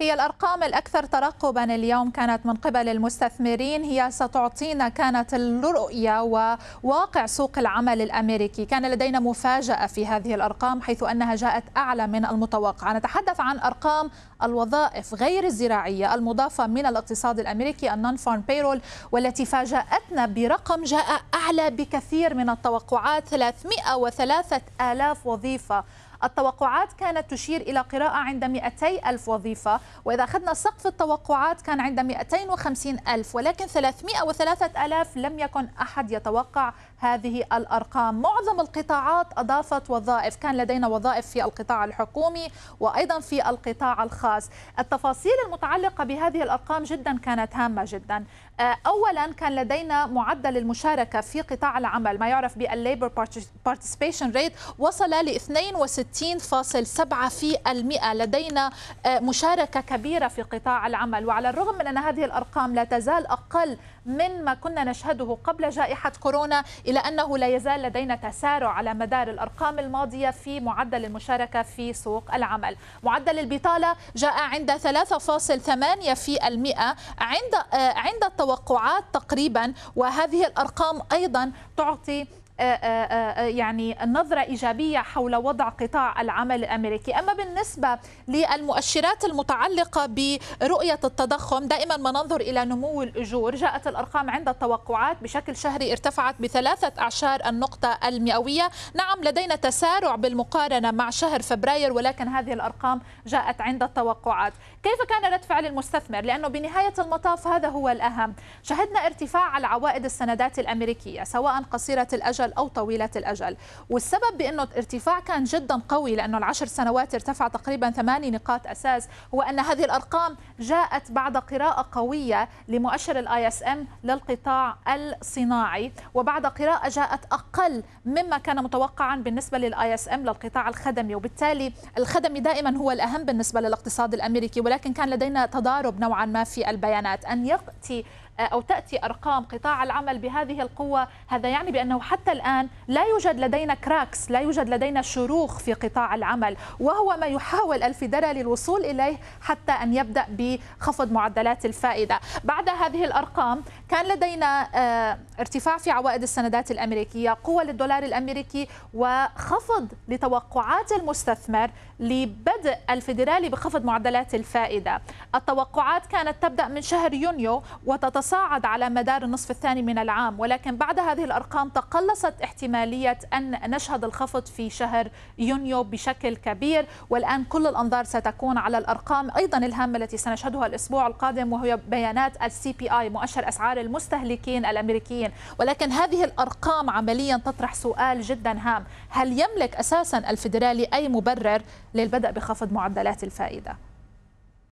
هي الأرقام الأكثر ترقبا اليوم كانت من قبل المستثمرين هي ستعطينا كانت الرؤية وواقع سوق العمل الأمريكي كان لدينا مفاجأة في هذه الأرقام حيث أنها جاءت أعلى من المتوقع نتحدث عن أرقام الوظائف غير الزراعية المضافة من الاقتصاد الأمريكي النون فارم بيرول والتي فاجأتنا برقم جاء أعلى بكثير من التوقعات 303 آلاف وظيفة التوقعات كانت تشير إلى قراءة عند 200 ألف وظيفة وإذا أخذنا سقف التوقعات كان عند 250 ألف ولكن 303 ألاف لم يكن أحد يتوقع هذه الأرقام معظم القطاعات أضافت وظائف كان لدينا وظائف في القطاع الحكومي وأيضا في القطاع الخاص التفاصيل المتعلقة بهذه الأرقام جدا كانت هامة جدا آه، أولا كان لدينا معدل المشاركة في قطاع العمل ما يعرف بالليبر participation rate وصل ل 62 60.7 في المئة لدينا آه، مشاركة كبيرة في قطاع العمل وعلى الرغم من أن هذه الأرقام لا تزال أقل من ما كنا نشهده قبل جائحة كورونا إلى أنه لا يزال لدينا تسارع على مدار الأرقام الماضية في معدل المشاركة في سوق العمل معدل البطالة جاء عند 3.8 في المئة عند, آه، عند التوقعات تقريبا وهذه الأرقام أيضا تعطي آه، آه، آه، يعني نظرة إيجابية حول وضع قطاع العمل الأمريكي أما بالنسبة للمؤشرات المتعلقة برؤية التضخم دائما ما ننظر إلى نمو الأجور جاءت الأرقام عند التوقعات بشكل شهري ارتفعت بثلاثة أعشار النقطة المئوية نعم لدينا تسارع بالمقارنة مع شهر فبراير ولكن هذه الأرقام جاءت عند التوقعات كيف كان رد فعل المستثمر لأنه بنهاية المطاف هذا هو الأهم شهدنا ارتفاع على عوائد السندات الأمريكية سواء قصيرة الأجل الأجل أو طويلة الأجل والسبب بأنه الارتفاع كان جدا قوي لأنه العشر سنوات ارتفع تقريبا ثماني نقاط أساس هو أن هذه الأرقام جاءت بعد قراءة قوية لمؤشر الاي اس ام للقطاع الصناعي وبعد قراءة جاءت أقل مما كان متوقعا بالنسبة للاي اس ام للقطاع الخدمي وبالتالي الخدمي دائما هو الأهم بالنسبة للاقتصاد الأمريكي ولكن كان لدينا تضارب نوعا ما في البيانات أن يأتي آه، أو تأتي أرقام قطاع العمل بهذه القوة هذا يعني بأنه حتى الآن لا يوجد لدينا كراكس لا يوجد لدينا شروخ في قطاع العمل وهو ما يحاول الفيدرالي الوصول إليه حتى أن يبدأ بخفض معدلات الفائدة بعد هذه الأرقام كان لدينا آه، ارتفاع في عوائد السندات الأمريكية قوة للدولار الأمريكي وخفض لتوقعات المستثمر لبدء الفيدرالي بخفض معدلات الفائدة التوقعات كانت تبدأ من شهر يونيو وتتصاعد على مدار النصف الثاني من العام ولكن بعد هذه الأرقام تقلصت احتمالية أن نشهد الخفض في شهر يونيو بشكل كبير والآن كل الأنظار ستكون على الأرقام أيضا الهامة التي سنشهدها الأسبوع القادم وهي بيانات السي بي آي مؤشر أسعار المستهلكين الأمريكيين الملايين ولكن هذه الأرقام عمليا تطرح سؤال جدا هام هل يملك أساسا الفيدرالي أي مبرر للبدء بخفض معدلات الفائدة؟